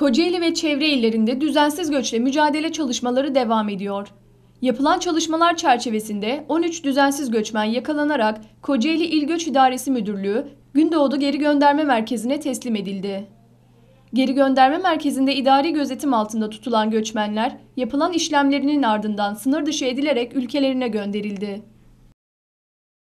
Kocaeli ve çevre illerinde düzensiz göçle mücadele çalışmaları devam ediyor. Yapılan çalışmalar çerçevesinde 13 düzensiz göçmen yakalanarak Kocaeli İl Göç İdaresi Müdürlüğü Gündoğdu Geri Gönderme Merkezi'ne teslim edildi. Geri gönderme merkezinde idari gözetim altında tutulan göçmenler yapılan işlemlerinin ardından sınır dışı edilerek ülkelerine gönderildi.